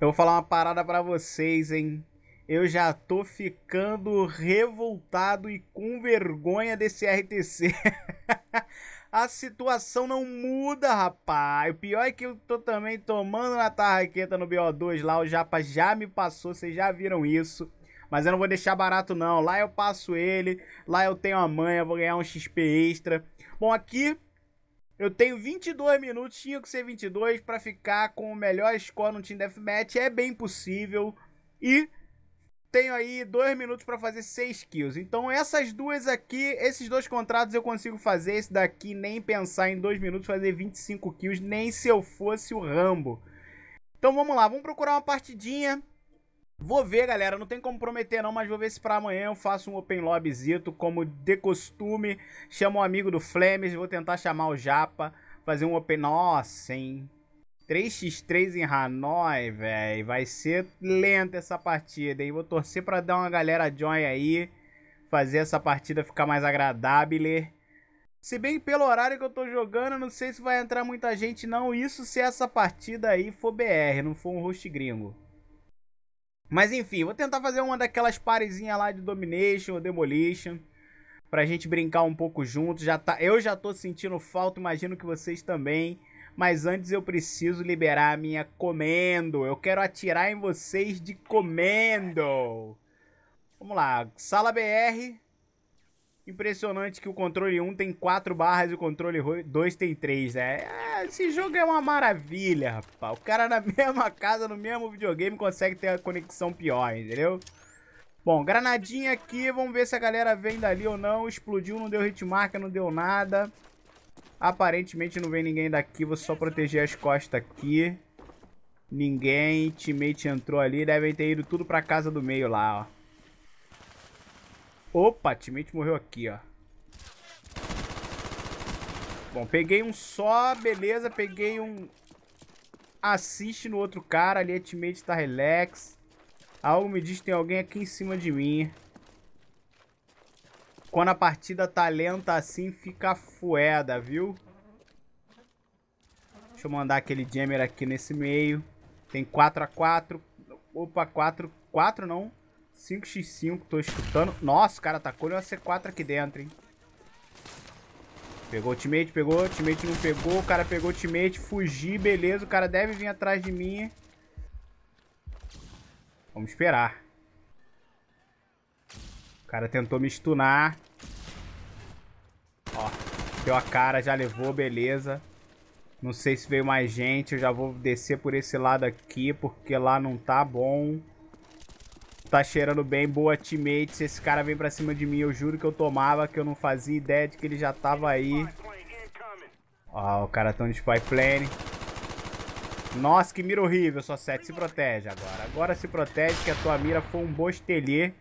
Eu vou falar uma parada para vocês, hein? Eu já tô ficando revoltado e com vergonha desse RTC. a situação não muda, rapaz. O pior é que eu tô também tomando na tarraqueta no BO2 lá. O Japa já me passou, vocês já viram isso. Mas eu não vou deixar barato, não. Lá eu passo ele, lá eu tenho a manha, vou ganhar um XP extra. Bom, aqui eu tenho 22 minutos, tinha que ser 22 para ficar com o melhor score no Team Deathmatch, é bem possível. E tenho aí 2 minutos para fazer 6 kills. Então essas duas aqui, esses dois contratos eu consigo fazer, esse daqui nem pensar em 2 minutos fazer 25 kills, nem se eu fosse o Rambo. Então vamos lá, vamos procurar uma partidinha. Vou ver, galera, não tem como prometer não, mas vou ver se pra amanhã eu faço um open lobbyzito, como de costume. Chamo um amigo do Flemes, vou tentar chamar o Japa, fazer um open... Nossa, hein? 3x3 em Hanoi, velho. Vai ser lenta essa partida, hein? Vou torcer pra dar uma galera join aí, fazer essa partida ficar mais agradável. Se bem pelo horário que eu tô jogando, não sei se vai entrar muita gente não. Isso se essa partida aí for BR, não for um host gringo. Mas enfim, vou tentar fazer uma daquelas parezinhas lá de Domination ou Demolition. Pra gente brincar um pouco junto. Já tá, eu já tô sentindo falta, imagino que vocês também. Mas antes eu preciso liberar a minha comendo. Eu quero atirar em vocês de comendo. Vamos lá, sala BR, Impressionante que o controle 1 tem 4 barras e o controle 2 tem 3, né? É, esse jogo é uma maravilha, rapaz. O cara na mesma casa, no mesmo videogame, consegue ter a conexão pior, entendeu? Bom, granadinha aqui, vamos ver se a galera vem dali ou não. Explodiu, não deu hitmarker, não deu nada. Aparentemente não vem ninguém daqui, vou só proteger as costas aqui. Ninguém, teammate entrou ali, devem ter ido tudo pra casa do meio lá, ó. Opa, teammate morreu aqui, ó. Bom, peguei um só, beleza. Peguei um assiste no outro cara. Ali a teammate tá relax. Algo me diz que tem alguém aqui em cima de mim. Quando a partida tá lenta assim, fica fueda, viu? Deixa eu mandar aquele jammer aqui nesse meio. Tem 4x4. Opa, 4... 4 não. 5x5, tô escutando. Nossa, o cara tacou-lhe é uma C4 aqui dentro, hein. Pegou o teammate, pegou, o teammate não pegou, o cara pegou o teammate, fugi, beleza, o cara deve vir atrás de mim. Vamos esperar. O cara tentou me stunar. Ó, deu a cara, já levou, beleza. Não sei se veio mais gente, eu já vou descer por esse lado aqui, porque lá não tá bom tá cheirando bem, boa teammate. Se esse cara vem pra cima de mim, eu juro que eu tomava, que eu não fazia ideia de que ele já tava aí. Ó, o cara tão de spy plane. Nossa, que mira horrível, só 7. Se protege agora. Agora se protege que a tua mira foi um bostelê.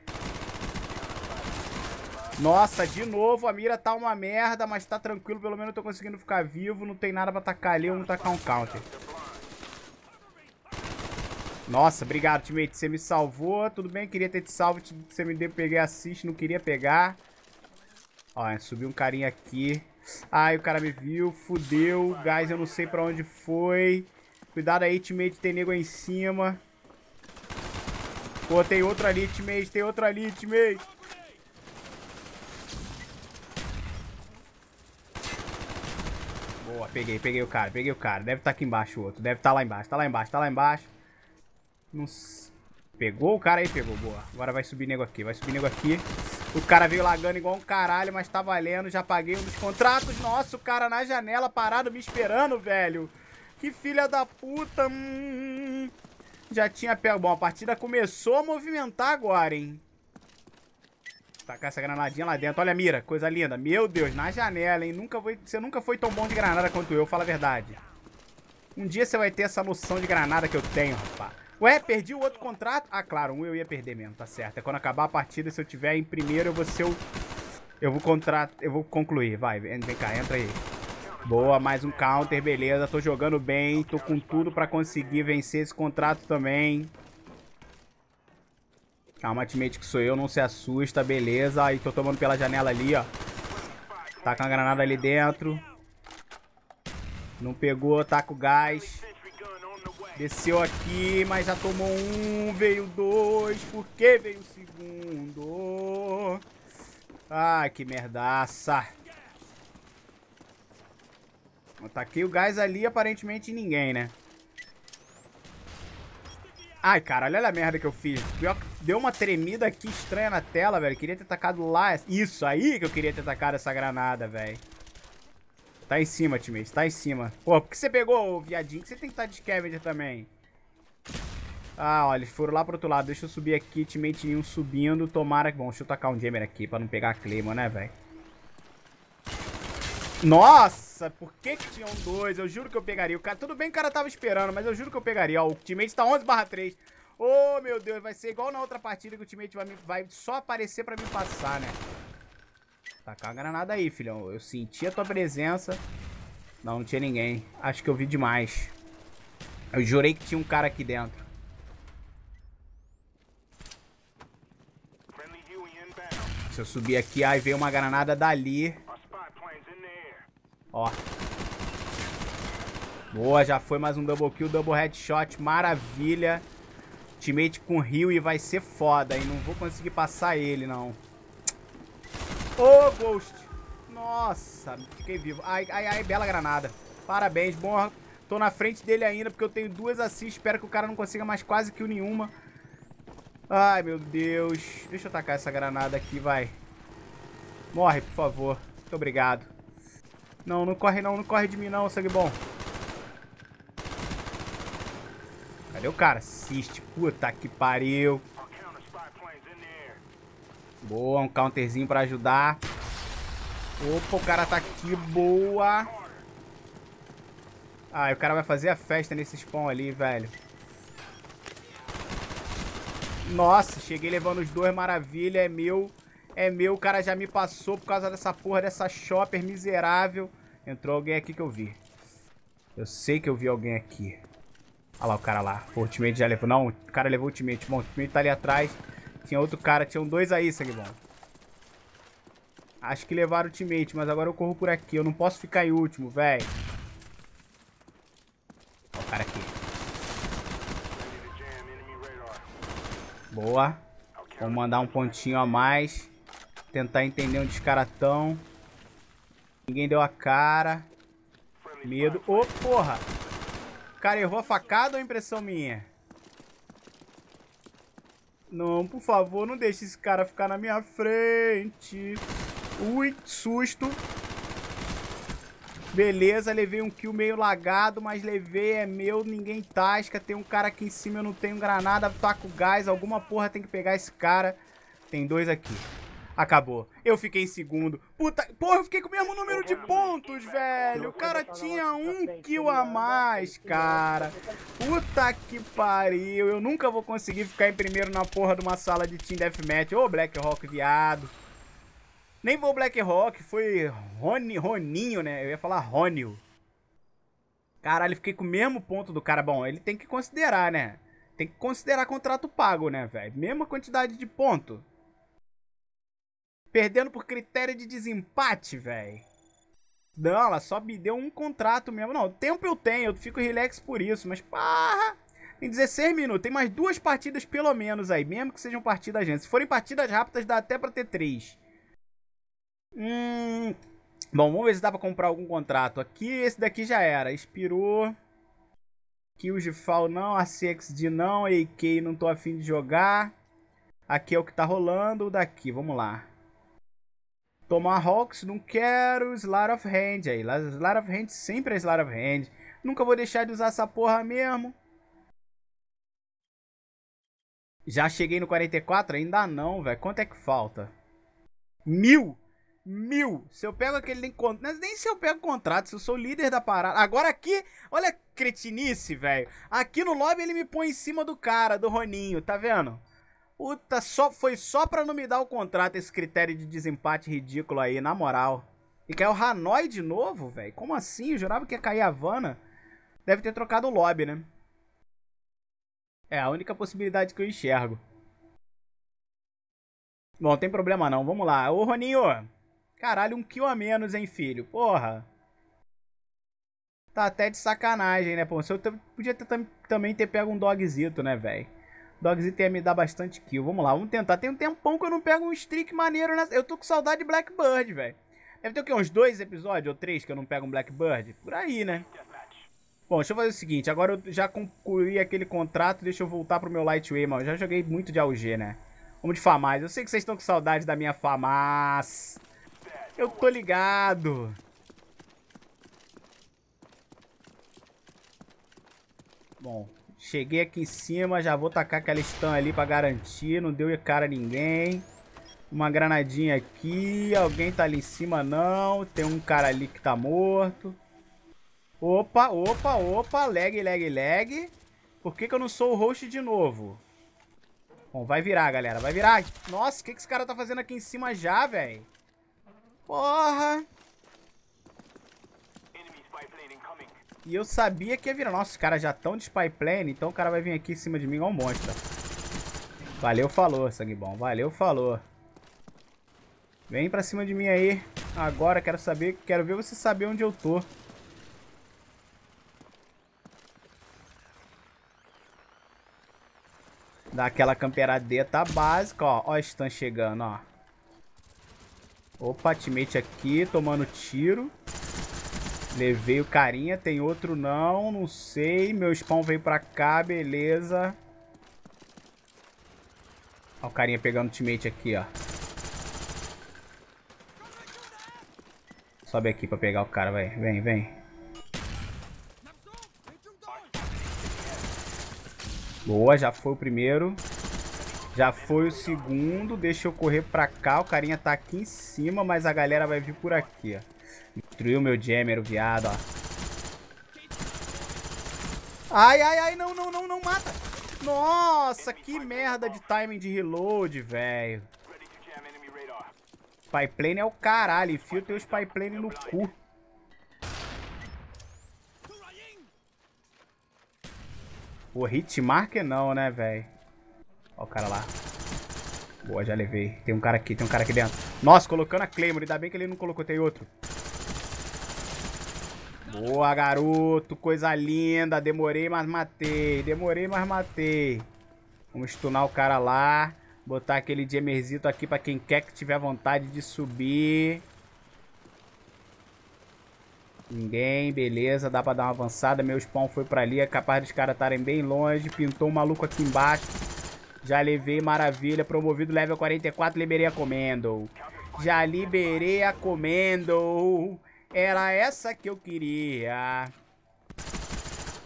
Nossa, de novo, a mira tá uma merda, mas tá tranquilo. Pelo menos eu tô conseguindo ficar vivo. Não tem nada pra tacar ali, eu vou tacar um counter. Nossa, obrigado, teammate. Você me salvou. Tudo bem, queria ter te salvo. Você me deu, peguei assist, não queria pegar. Ó, subiu um carinha aqui. Ai, o cara me viu. Fudeu. Guys, eu não sei pra onde foi. Cuidado aí, teammate. Tem nego aí em cima. Pô, tem outro ali, teammate. Tem outro ali, teammate. Boa, peguei, peguei o cara, peguei o cara. Deve estar tá aqui embaixo o outro. Deve estar tá lá embaixo, tá lá embaixo, tá lá embaixo. Pegou? O cara aí pegou, boa. Agora vai subir nego aqui, vai subir nego aqui. O cara veio lagando igual um caralho, mas tá valendo. Já paguei um dos contratos. Nossa, o cara na janela parado me esperando, velho. Que filha da puta. Hum, já tinha pego. Bom, a partida começou a movimentar agora, hein. Tacar essa granadinha lá dentro. Olha a mira, coisa linda. Meu Deus, na janela, hein. Nunca foi... Você nunca foi tão bom de granada quanto eu, fala a verdade. Um dia você vai ter essa noção de granada que eu tenho, rapaz. Ué, perdi o outro contrato? Ah, claro, um eu ia perder mesmo, tá certo. É quando acabar a partida, se eu tiver em primeiro, eu vou ser o... Eu vou contratar, Eu vou concluir, vai. Vem, cá, entra aí. Boa, mais um counter, beleza. Tô jogando bem, tô com tudo pra conseguir vencer esse contrato também. Calma, ah, teammate que sou eu, não se assusta, beleza. Aí tô tomando pela janela ali, ó. Tá com a granada ali dentro. Não pegou, tá com o gás. Desceu aqui, mas já tomou um, veio dois, por que veio o segundo? Ah, que merdaça. Ataquei tá o gás ali, aparentemente ninguém, né? Ai, cara, olha a merda que eu fiz. deu uma tremida aqui estranha na tela, velho. Queria ter atacado lá. Isso aí que eu queria ter atacado essa granada, velho. Tá em cima, teammate. Tá em cima. Pô, por que você pegou, viadinho? Que você tem que estar tá de scavenger também. Ah, olha, eles foram lá pro outro lado. Deixa eu subir aqui, teammate nenhum subindo. Tomara que... Bom, deixa eu tacar um Jammer aqui pra não pegar a clima, né, velho? Nossa, por que que tinham dois? Eu juro que eu pegaria. O cara, tudo bem que o cara tava esperando, mas eu juro que eu pegaria. Ó, o teammate tá 11 barra 3. Ô, oh, meu Deus, vai ser igual na outra partida que o teammate vai, vai só aparecer pra me passar, né? Tacar a granada aí, filhão. Eu senti a tua presença. Não, não tinha ninguém. Acho que eu vi demais. Eu jurei que tinha um cara aqui dentro. Se eu subir aqui, aí veio uma granada dali. Ó. Boa, já foi mais um double kill, double headshot. Maravilha. Teammate com rio e vai ser foda, hein? Não vou conseguir passar ele, não. Ô, oh, Ghost. Nossa, fiquei vivo. Ai, ai, ai, bela granada. Parabéns, morra. Tô na frente dele ainda porque eu tenho duas assists. Espero que o cara não consiga mais quase que nenhuma. Ai, meu Deus. Deixa eu tacar essa granada aqui, vai. Morre, por favor. Muito obrigado. Não, não corre não, não corre de mim não, sangue bom. Cadê o cara? Assiste. Puta que pariu. Boa, um counterzinho pra ajudar. Opa, o cara tá aqui, boa. Ah, o cara vai fazer a festa nesse spawn ali, velho. Nossa, cheguei levando os dois, maravilha, é meu. É meu, o cara já me passou por causa dessa porra, dessa shopper miserável. Entrou alguém aqui que eu vi. Eu sei que eu vi alguém aqui. Olha lá o cara lá. o ultimate já levou. Não, o cara levou o ultimate. Bom, o ultimate tá ali atrás. Tinha outro cara, tinham dois aí, Sagbon. Acho que levaram o teammate, mas agora eu corro por aqui. Eu não posso ficar em último, velho. Ó o cara aqui. Boa. Vamos mandar um pontinho a mais. Tentar entender onde os caras estão. Ninguém deu a cara. Medo. Ô, oh, porra! Cara, errou a facada ou é impressão minha? Não, por favor, não deixe esse cara ficar na minha frente. Ui, susto. Beleza, levei um kill meio lagado, mas levei, é meu, ninguém tasca. Tem um cara aqui em cima, eu não tenho granada, taco tá gás, alguma porra tem que pegar esse cara. Tem dois aqui acabou. Eu fiquei em segundo. Puta, porra, eu fiquei com o mesmo número de pontos, velho. O cara tinha um kill a mais, cara. Puta que pariu. Eu nunca vou conseguir ficar em primeiro na porra de uma sala de Team Deathmatch. Ô, BlackRock, Black Rock, viado. Nem vou Black Rock, foi Rony, Roninho, né? Eu ia falar Rônio. Caralho, fiquei com o mesmo ponto do cara. Bom, ele tem que considerar, né? Tem que considerar contrato pago, né, velho? Mesma quantidade de ponto. Perdendo por critério de desempate, velho. Não, ela só me deu um contrato mesmo. Não, tempo eu tenho, eu fico relax por isso, mas parra! Tem 16 minutos, tem mais duas partidas pelo menos aí, mesmo que sejam partidas gente. Se forem partidas rápidas, dá até pra ter três. Hum. Bom, vamos ver se dá pra comprar algum contrato aqui. Esse daqui já era, expirou. Kills de Fall não, ACXD não, AK não tô afim de jogar. Aqui é o que tá rolando, o daqui, vamos lá. Tomahawks, não quero. Slar of Hand aí. Slar of Hand sempre é Slar of Hand. Nunca vou deixar de usar essa porra mesmo. Já cheguei no 44? Ainda não, velho. Quanto é que falta? Mil! Mil! Se eu pego aquele nem contrato. Nem se eu pego contrato, se eu sou líder da parada. Agora aqui, olha a cretinice, velho. Aqui no lobby ele me põe em cima do cara, do Roninho, tá vendo? Puta, só, foi só pra não me dar o contrato esse critério de desempate ridículo aí, na moral. E caiu Hanoi de novo, velho? Como assim? Eu jurava que ia cair Havana. Deve ter trocado o lobby, né? É a única possibilidade que eu enxergo. Bom, tem problema não. Vamos lá. Ô, Roninho. Caralho, um kill a menos, hein, filho? Porra. Tá até de sacanagem, né? Pô, se eu podia ter, também ter pego um dogzito, né, velho? Dogs e me dá bastante kill. Vamos lá, vamos tentar. Tem um tempão que eu não pego um streak maneiro nessa... Eu tô com saudade de Blackbird, velho. Deve ter o quê? Uns dois episódios ou três que eu não pego um Blackbird? Por aí, né? Bom, deixa eu fazer o seguinte. Agora eu já concluí aquele contrato. Deixa eu voltar pro meu Lightway, mano. Eu já joguei muito de AUG, né? Vamos de famas. Eu sei que vocês estão com saudade da minha famas. Eu tô ligado. Bom, Cheguei aqui em cima, já vou tacar aquela stun ali pra garantir. Não deu cara a ninguém. Uma granadinha aqui. Alguém tá ali em cima, não. Tem um cara ali que tá morto. Opa, opa, opa. Lag, lag, lag. Por que, que eu não sou o host de novo? Bom, vai virar, galera. Vai virar. Nossa, o que, que esse cara tá fazendo aqui em cima já, velho? Porra! E eu sabia que ia virar. Nossa, os caras já estão de spy plane, então o cara vai vir aqui em cima de mim igual um monstro. Valeu, falou, sangue bom. Valeu, falou. Vem pra cima de mim aí. Agora, quero saber, quero ver você saber onde eu tô. Dá aquela camperadeta básica, ó. Ó estão chegando, ó. Opa, teammate aqui, tomando tiro. Levei o carinha, tem outro não, não sei. Meu spawn veio pra cá, beleza. Ó o carinha pegando teammate aqui, ó. Sobe aqui pra pegar o cara, vai. Vem, vem. Boa, já foi o primeiro. Já foi o segundo. Deixa eu correr pra cá. O carinha tá aqui em cima, mas a galera vai vir por aqui, ó. Destruiu meu jammer, o viado, ó. Ai, ai, ai, não, não, não, não mata. Nossa, que merda de timing de reload, velho. Spyplane é o caralho, enfia teu Spyplane no cu. O Hitmarker não, né, velho? Ó o cara lá. Boa, já levei. Tem um cara aqui, tem um cara aqui dentro. Nossa, colocando a Claymore. Ainda bem que ele não colocou, tem outro. Boa, garoto. Coisa linda. Demorei, mas matei. Demorei, mas matei. Vamos stunar o cara lá. Botar aquele Jemerzito aqui pra quem quer que tiver vontade de subir. Ninguém, beleza, dá pra dar uma avançada. Meu spawn foi pra ali, é capaz dos caras estarem bem longe. Pintou um maluco aqui embaixo. Já levei, maravilha. Promovido level 44, liberei a comendo. Já liberei a comendo. Era essa que eu queria.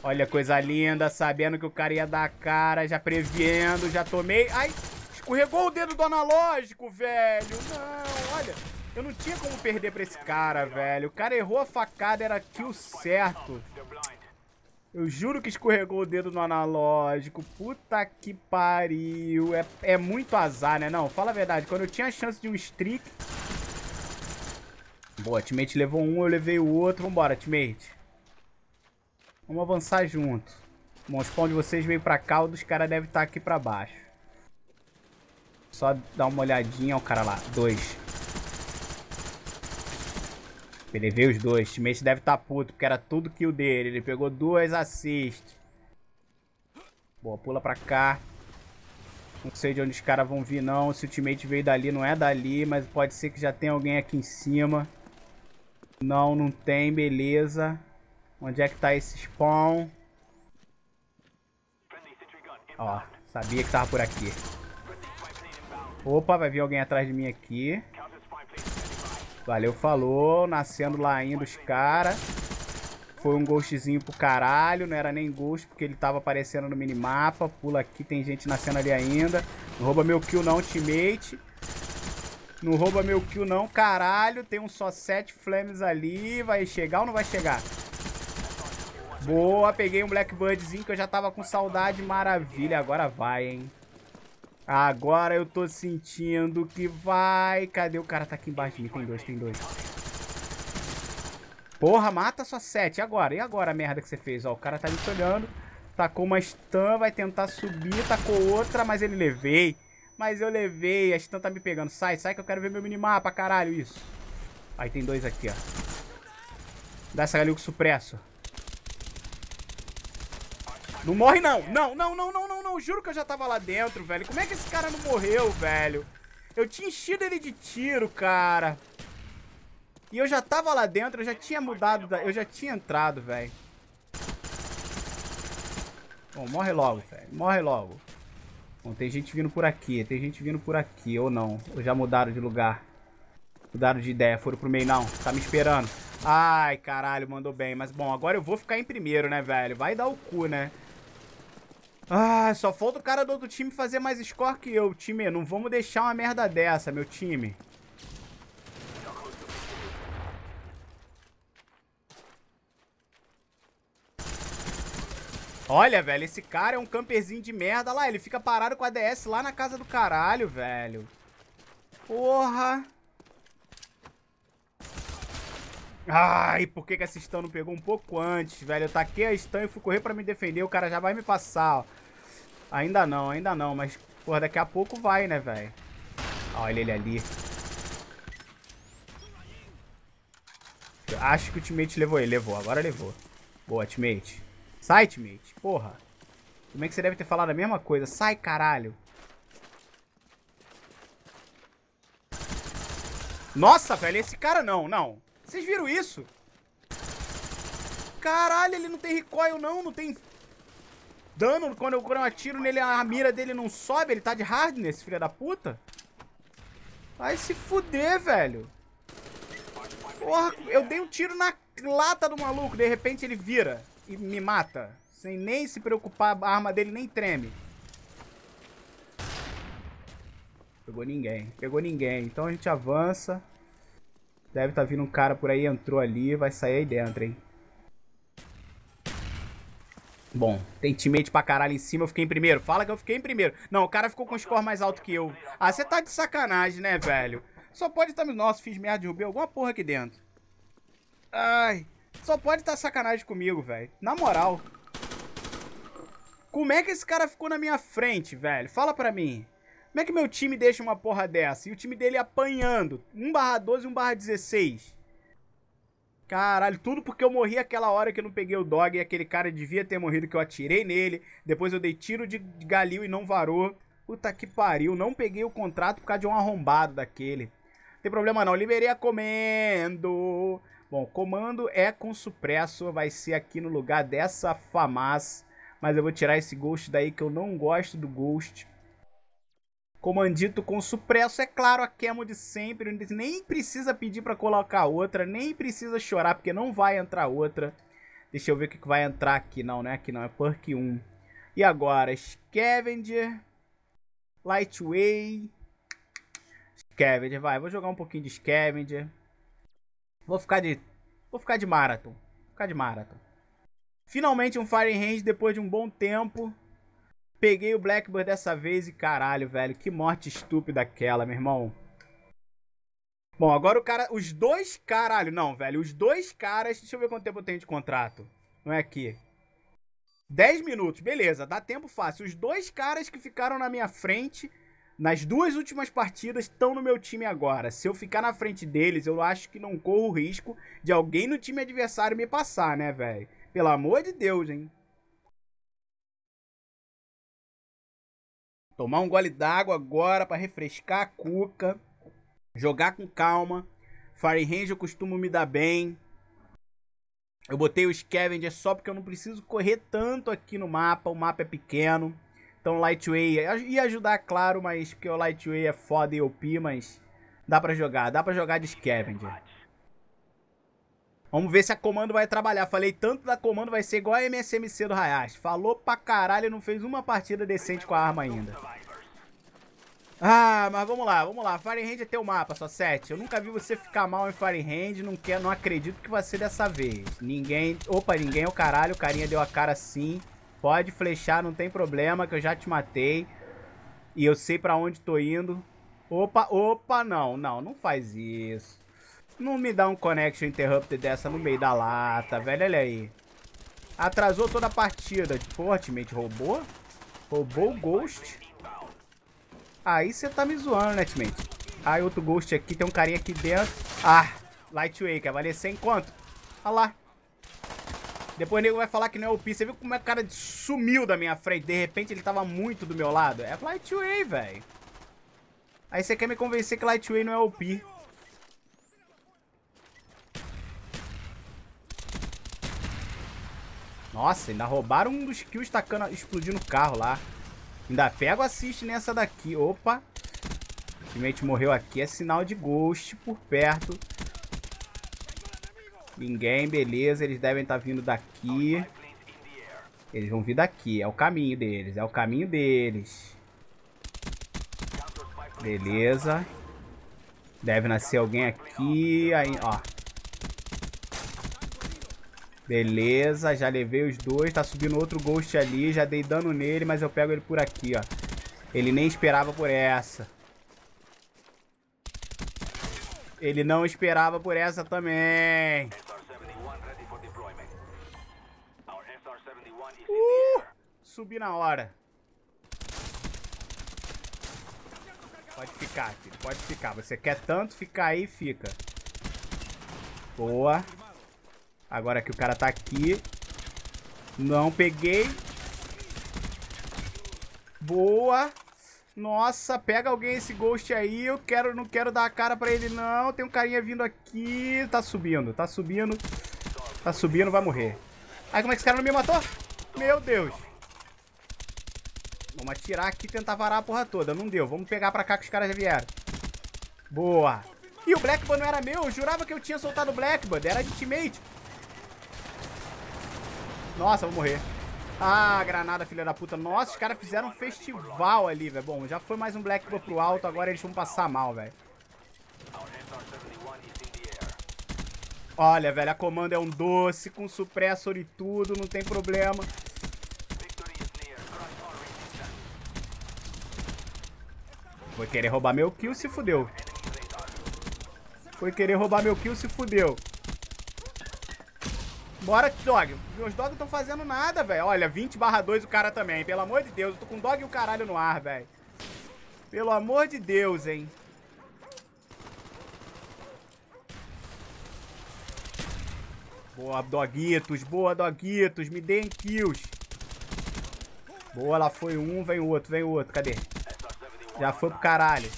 Olha, coisa linda, sabendo que o cara ia dar a cara, já prevendo, já tomei. Ai, escorregou o dedo do analógico, velho. Não, olha, eu não tinha como perder pra esse cara, velho. O cara errou a facada, era kill certo. Eu juro que escorregou o dedo no analógico. Puta que pariu. É, é muito azar, né? Não, fala a verdade. Quando eu tinha a chance de um streak, Boa, teammate levou um, eu levei o outro. Vambora, teammate. Vamos avançar junto. Bom, o spawn de vocês veio pra cá, o dos caras deve estar tá aqui pra baixo. Só dar uma olhadinha. ó, o cara lá, dois. Ele veio os dois. O teammate deve estar tá puto, porque era tudo kill dele. Ele pegou duas assist. Boa, pula pra cá. Não sei de onde os caras vão vir, não. Se o teammate veio dali, não é dali. Mas pode ser que já tenha alguém aqui em cima. Não, não tem, beleza. Onde é que tá esse spawn? Ó, sabia que tava por aqui. Opa, vai vir alguém atrás de mim aqui. Valeu, falou. Nascendo lá ainda os caras. Foi um ghostzinho pro caralho. Não era nem ghost, porque ele tava aparecendo no minimapa. Pula aqui, tem gente nascendo ali ainda. Não rouba meu kill não, teammate. Não rouba meu kill não, caralho. Tem um só sete flames ali. Vai chegar ou não vai chegar? Boa, peguei um Blackbirdzinho que eu já tava com saudade. Maravilha, agora vai, hein. Agora eu tô sentindo que vai. Cadê o cara? Tá aqui embaixo de mim. Tem dois, tem dois. Porra, mata só sete. E agora? E agora a merda que você fez? Ó, o cara tá me olhando. Tacou tá uma stun, vai tentar subir. Tacou tá outra, mas ele levei. Mas eu levei, a Stan tá me pegando. Sai, sai que eu quero ver meu minimapa, caralho, isso. Aí tem dois aqui, ó. Dá essa galinha com supresso. Não morre não, não, não, não, não, não, não. Juro que eu já tava lá dentro, velho. Como é que esse cara não morreu, velho? Eu tinha enchido ele de tiro, cara. E eu já tava lá dentro, eu já tinha mudado, da... eu já tinha entrado, velho. Bom, morre logo, velho. Morre logo. Bom, tem gente vindo por aqui, tem gente vindo por aqui, ou não. Ou já mudaram de lugar. Mudaram de ideia, foram pro meio, não. Tá me esperando. Ai, caralho, mandou bem. Mas, bom, agora eu vou ficar em primeiro, né, velho? Vai dar o cu, né? Ah, só falta o cara do outro time fazer mais score que eu. Time, não vamos deixar uma merda dessa, meu time. Olha, velho, esse cara é um camperzinho de merda. Olha lá, ele fica parado com a DS lá na casa do caralho, velho. Porra. Ai, por que, que essa stun não pegou um pouco antes, velho? Eu taquei a stun e fui correr pra me defender. O cara já vai me passar, ó. Ainda não, ainda não. Mas, porra, daqui a pouco vai, né, velho? Olha ele ali. acho que o teammate levou ele. Levou, agora levou. Boa, teammate. Site, mate. Porra. Como é que você deve ter falado a mesma coisa? Sai, caralho. Nossa, velho, esse cara não, não. Vocês viram isso? Caralho, ele não tem recoil não, não tem dano. Quando eu, quando eu atiro nele, a mira dele não sobe. Ele tá de hardness, filha da puta. Vai se fuder, velho. Porra, eu dei um tiro na lata do maluco. De repente ele vira e me mata. Sem nem se preocupar, a arma dele nem treme. Pegou ninguém, pegou ninguém. Então a gente avança. Deve estar tá vindo um cara por aí, entrou ali, vai sair aí dentro, hein. Bom, tem teammate pra caralho em cima, eu fiquei em primeiro. Fala que eu fiquei em primeiro. Não, o cara ficou com um score mais alto que eu. Ah, você tá de sacanagem, né, velho? Só pode estar... Tá... Nossa, fiz merda, derrubei alguma porra aqui dentro. Ai... Só pode estar tá sacanagem comigo, velho. Na moral. Como é que esse cara ficou na minha frente, velho? Fala pra mim. Como é que meu time deixa uma porra dessa? E o time dele apanhando. 1 barra 12 1 barra 16. Caralho, tudo porque eu morri aquela hora que eu não peguei o dog e aquele cara devia ter morrido que eu atirei nele. Depois eu dei tiro de galil e não varou. Puta que pariu, não peguei o contrato por causa de um arrombado daquele. Não tem problema não, liberei a comendo. Bom, comando é com supresso, vai ser aqui no lugar dessa Famaz, mas eu vou tirar esse Ghost daí que eu não gosto do Ghost. Comandito com supresso, é claro, a Camo de sempre, nem precisa pedir para colocar outra, nem precisa chorar, porque não vai entrar outra. Deixa eu ver o que vai entrar aqui, não, né? Aqui não, é perk 1. E agora, Scavenger, Lightway, Scavenger, vai, vou jogar um pouquinho de Scavenger. Vou ficar de. Vou ficar de Marathon. Vou ficar de Marathon. Finalmente um Fire Range depois de um bom tempo. Peguei o Blackbird dessa vez e caralho, velho. Que morte estúpida aquela, meu irmão. Bom, agora o cara. Os dois. Caralho, não, velho. Os dois caras. Deixa eu ver quanto tempo eu tenho de contrato. Não é aqui. 10 minutos, beleza, dá tempo fácil. Os dois caras que ficaram na minha frente nas duas últimas partidas estão no meu time agora. Se eu ficar na frente deles, eu acho que não corro o risco de alguém no time adversário me passar, né, velho? Pelo amor de Deus, hein? Tomar um gole d'água agora para refrescar a cuca. Jogar com calma. Fire Range eu costumo me dar bem. Eu botei o Scavenger só porque eu não preciso correr tanto aqui no mapa. O mapa é pequeno. Então lightweight. ia ajudar, claro, mas porque o lightweight é foda e OP, mas dá pra jogar. Dá pra jogar de Scavenger. Vamos ver se a comando vai trabalhar. Falei tanto da comando, vai ser igual a MSMC do Hayashi. Falou pra caralho e não fez uma partida decente com a arma ainda. Ah, mas vamos lá, vamos lá. Firehand é teu mapa, só 7. Eu nunca vi você ficar mal em Firehand, não, quer, não acredito que vai ser dessa vez. Ninguém... Opa, ninguém é o caralho, o carinha deu a cara sim. Pode flechar, não tem problema, que eu já te matei. E eu sei pra onde tô indo. Opa, opa, não, não, não faz isso. Não me dá um connection interrupted dessa no meio da lata, velho, olha aí. Atrasou toda a partida. Fortemente roubou? Roubou o Ghost? Aí você tá me zoando, né, teammate? Aí outro Ghost aqui, tem um carinha aqui dentro. Ah, Light Waker, valer 100 quanto? Olha lá. Depois o nego vai falar que não é OP. Você viu como é que o cara sumiu da minha frente? De repente ele tava muito do meu lado. É Lightway, velho. Aí você quer me convencer que Lightway não é OP. Nossa, ainda roubaram um dos kills tacando, explodindo o carro lá. Ainda pego assiste nessa daqui. Opa. O teammate morreu aqui. É sinal de ghost por perto. Ninguém, beleza. Eles devem estar tá vindo daqui. Eles vão vir daqui. É o caminho deles. É o caminho deles. Beleza. Deve nascer alguém aqui. Aí, ó. Beleza, já levei os dois. Tá subindo outro Ghost ali. Já dei dano nele, mas eu pego ele por aqui, ó. Ele nem esperava por essa. Ele não esperava por essa também. subir na hora. Pode ficar, filho. Pode ficar. Você quer tanto ficar aí, fica. Boa. Agora que o cara tá aqui. Não peguei. Boa. Nossa, pega alguém esse ghost aí. Eu quero, não quero dar a cara pra ele, não. Tem um carinha vindo aqui. Tá subindo, tá subindo. Tá subindo, vai morrer. Ai, como é que esse cara não me matou? Meu Deus. Vamos atirar aqui e tentar varar a porra toda. Não deu. Vamos pegar pra cá que os caras já vieram. Boa. E o Blackburn não era meu. Eu jurava que eu tinha soltado o Blackburn. Era de teammate. Nossa, vou morrer. Ah, granada, filha da puta. Nossa, os caras fizeram um festival ali, velho. Bom, já foi mais um Blackburn pro alto. Agora eles vão passar mal, velho. Olha, velho, a comando é um doce, com supressor e tudo, não tem problema. Foi querer roubar meu kill, se fudeu. Foi querer roubar meu kill, se fudeu. Bora, dog. Meus dogs estão fazendo nada, velho. Olha, 20 barra 2 o cara também, Pelo amor de Deus. Eu tô com dog e o caralho no ar, velho. Pelo amor de Deus, hein. Boa, doguitos. Boa, doguitos. Me deem kills. Boa, lá foi um. Vem o outro, vem o outro. Cadê? Já foi pro caralho.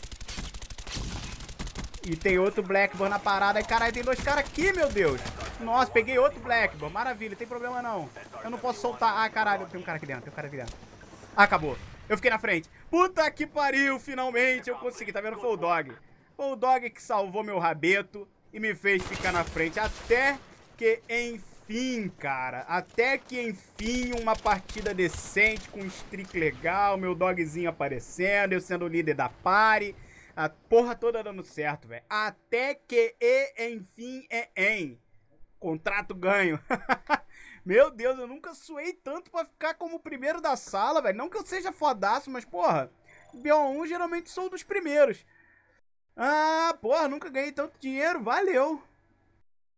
E tem outro Blackburn na parada. Caralho, tem dois caras aqui, meu Deus. Nossa, peguei outro Blackburn. Maravilha, não tem problema não. Eu não posso soltar. Ah, caralho, tem um cara aqui dentro, tem um cara aqui dentro. Ah, acabou. Eu fiquei na frente. Puta que pariu, finalmente eu consegui. Tá vendo? Foi o Dog. Foi o Dog que salvou meu rabeto e me fez ficar na frente até que enfim enfim, cara, até que enfim uma partida decente com um streak legal, meu dogzinho aparecendo, eu sendo o líder da party, a porra toda dando certo, velho. Até que e enfim é em. Contrato ganho. meu Deus, eu nunca suei tanto para ficar como o primeiro da sala, velho. Não que eu seja fodaço, mas porra, BO1 geralmente sou um dos primeiros. Ah, porra, nunca ganhei tanto dinheiro, valeu.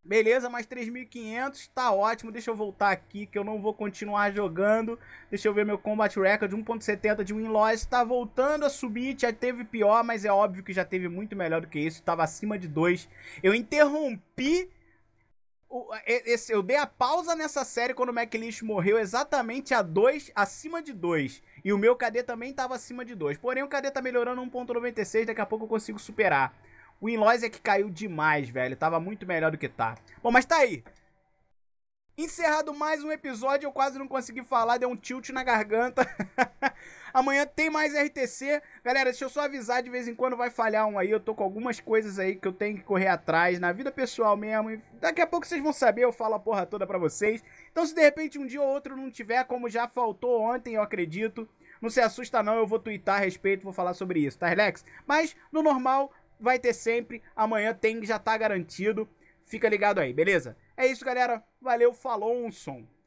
Beleza, mais 3.500, tá ótimo, deixa eu voltar aqui que eu não vou continuar jogando Deixa eu ver meu combat record, 1.70 de win-loss, tá voltando a subir, já teve pior, mas é óbvio que já teve muito melhor do que isso, tava acima de 2 Eu interrompi, esse, eu dei a pausa nessa série quando o MacLeish morreu exatamente a 2, acima de 2 E o meu KD também tava acima de 2, porém o KD tá melhorando 1.96, daqui a pouco eu consigo superar o Inloise é que caiu demais, velho. Tava muito melhor do que tá. Bom, mas tá aí. Encerrado mais um episódio, eu quase não consegui falar, deu um tilt na garganta. Amanhã tem mais RTC. Galera, deixa eu só avisar, de vez em quando vai falhar um aí. Eu tô com algumas coisas aí que eu tenho que correr atrás, na vida pessoal mesmo. daqui a pouco vocês vão saber, eu falo a porra toda pra vocês. Então se de repente um dia ou outro não tiver, como já faltou ontem, eu acredito. Não se assusta não, eu vou twittar a respeito, vou falar sobre isso, tá, Relax? Mas, no normal, vai ter sempre. Amanhã tem, já tá garantido. Fica ligado aí, beleza? É isso, galera. Valeu, falou, um som.